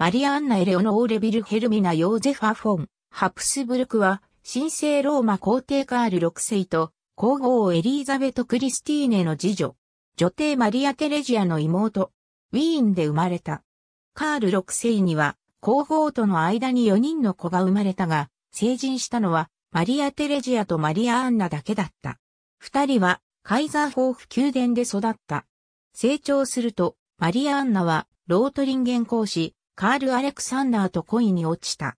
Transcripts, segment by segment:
マリア・アンナ・エレオノオーレ・ビルヘルミナ・ヨーゼファ・フォン、ハプスブルクは、神聖ローマ皇帝カール6世と、皇后エリーザベト・クリスティーネの次女、女帝マリア・テレジアの妹、ウィーンで生まれた。カール6世には、皇后との間に4人の子が生まれたが、成人したのは、マリア・テレジアとマリア・アンナだけだった。二人は、カイザーホーフ宮殿で育った。成長すると、マリア・アンナは、ロートリンゲン公使、カール・アレクサンダーと恋に落ちた。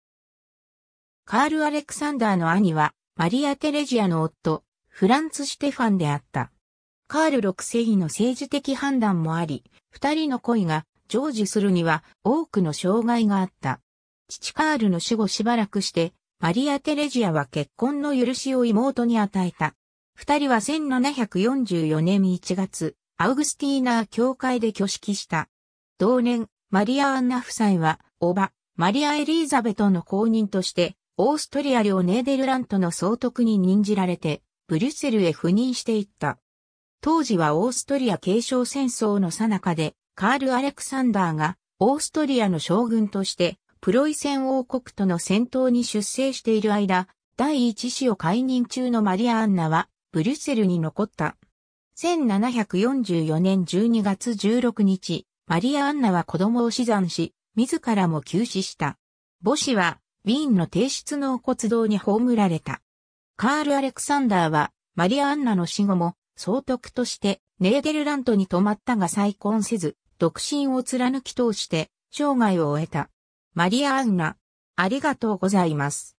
カール・アレクサンダーの兄は、マリア・テレジアの夫、フランツ・シテファンであった。カール6世紀の政治的判断もあり、二人の恋が成就するには多くの障害があった。父カールの死後しばらくして、マリア・テレジアは結婚の許しを妹に与えた。二人は1744年1月、アウグスティーナー教会で挙式した。同年、マリア・アンナ夫妻は、おば、マリア・エリーザベトの後任として、オーストリア領ネーデルラントの総督に任じられて、ブリュッセルへ赴任していった。当時はオーストリア継承戦争の最中で、カール・アレクサンダーが、オーストリアの将軍として、プロイセン王国との戦闘に出征している間、第一子を解任中のマリア・アンナは、ブリュッセルに残った。1744年12月16日、マリア・アンナは子供を死産し、自らも急死した。母子は、ウィーンの帝室の骨堂に葬られた。カール・アレクサンダーは、マリア・アンナの死後も、総督として、ネーデルラントに泊まったが再婚せず、独身を貫き通して、生涯を終えた。マリア・アンナ、ありがとうございます。